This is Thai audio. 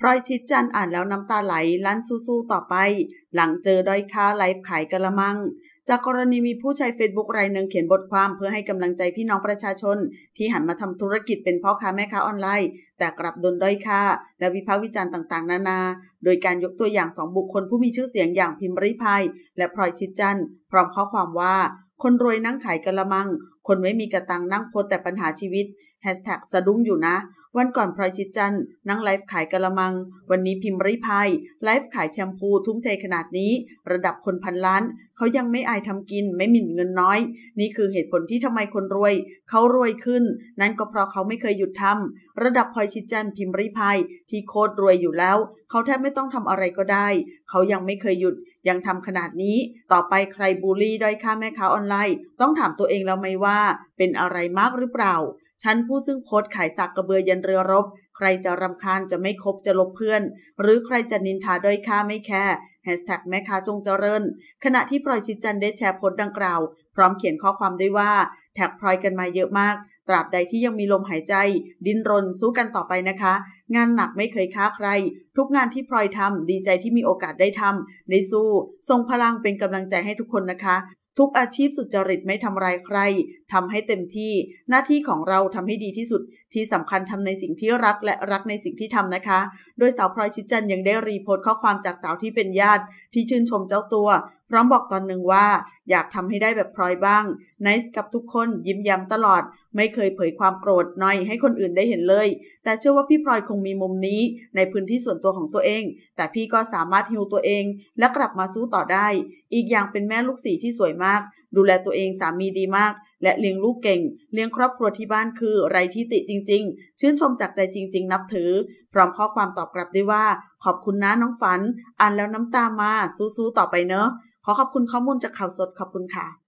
พลอยชิดจันอ่านแล้วน้ำตาไหลลั่นสู้ๆต่อไป หลังเจอด้อยค่าไลฟ์ขายกระมัง จากกรณีมีผู้ใช้เฟซบุ๊กรายหนึ่งเขียนบทความเพื่อให้กำลังใจพี่น้องประชาชน ที่หันมาทำธุรกิจเป็นพ่อค้าแม่ค้าออนไลน์ แต่กลับโดนด้อยค่า และวิพากษ์วิจารณ์ต่างๆ นานา โดยการยกตัวอย่างสองบุคคลผู้มีชื่อเสียงอย่างพิมพ์ริพายและพลอยชิดจันพร้อมข้อความว่า คนรวยนั่งขายกระมัง คนไม่มีกระตังนั่งโพสแต่ปัญหาชีวิตแฮชแท็กสะดุ้งอยู่นะ วันก่อนพลอยชิดจันนั่งไลฟ์ขายกระมัง วันนี้พิมพ์ริพายไลฟ์ขายแชมพูทุ่มเทขนาดนี้ ระดับคนพันล้านเขายังไม่อายทำกินไม่หมิ่นเงินน้อย นี่คือเหตุผลที่ทำไมคนรวยเขารวยขึ้น นั่นก็เพราะเขาไม่เคยหยุดทำระดับพลอยชิดจันพิมพ์ริพายที่โคตรรวยอยู่แล้วเขาแทบไม่ต้องทำอะไรก็ได้เขายังไม่เคยหยุดยังทำขนาดนี้ ต่อไปใครบูลลี่ด้อยค่าแม่ค้าออนไลน์ ต้องถามตัวเองแล้วไหมว่า เป็นอะไรมากหรือเปล่า ฉันผู้ซึ่งโพสต์ขายสักกระเบือยันเรือรบ ใครจะรำคาญจะไม่คบจะลบเพื่อน หรือใครจะนินทาด้อยค่าไม่แคร์แฮชแท็กแม่ค้าจงเจริญขณะที่พลอยชิดจันได้แชร์โพสต์ดังกล่าว พร้อมเขียนข้อความด้วยว่าแท็กพลอยกันมาเยอะมาก ตราบใดที่ยังมีลมหายใจ ดิ้นรนสู้กันต่อไปนะคะ งานหนักไม่เคยค้าใคร ทุกงานที่พลอยทำดีใจที่มีโอกาสได้ทำได้สู้ทรงพลังเป็นกำลังใจให้ทุกคนนะคะทุกอาชีพสุจริตไม่ทำร้ายใคร ทำให้เต็มที่ หน้าที่ของเราทำให้ดีที่สุด ที่สำคัญทำในสิ่งที่รักและรักในสิ่งที่ทำนะคะ โดยสาวพลอยชิดจันยังได้รีโพสต์ข้อความจากสาวที่เป็นญาติที่ชื่นชมเจ้าตัว พร้อมบอกตอนหนึ่งว่าอยากทำให้ได้แบบพลอยบ้างนิสกับทุกคนยิ้มย้มตลอด ไม่เคยเผยความโกรธน้อยให้คนอื่นได้เห็นเลย แต่เชื่อว่าพี่พลอยคงมีมุมนี้ ในพื้นที่ส่วนตัวของตัวเอง แต่พี่ก็สามารถฮิวตัวเอง และกลับมาสู้ต่อได้ อีกอย่างเป็นแม่ลูกสี่ที่สวยมากดูแลตัวเองสามีดีมาก และเลี้ยงลูกเก่งเลี้ยงครอบครัวที่บ้านคือไรที่ติจริง ๆ ชื่นชมจากใจจริง ๆ นับถือ พร้อมข้อความตอบกลับด้วยว่าขอบคุณนะน้องฝัน อ่านแล้วน้ำตามาสู้ๆต่อไปเนอะขอขอบคุณข้อมูลจากข่าวสดขอบคุณค่ะ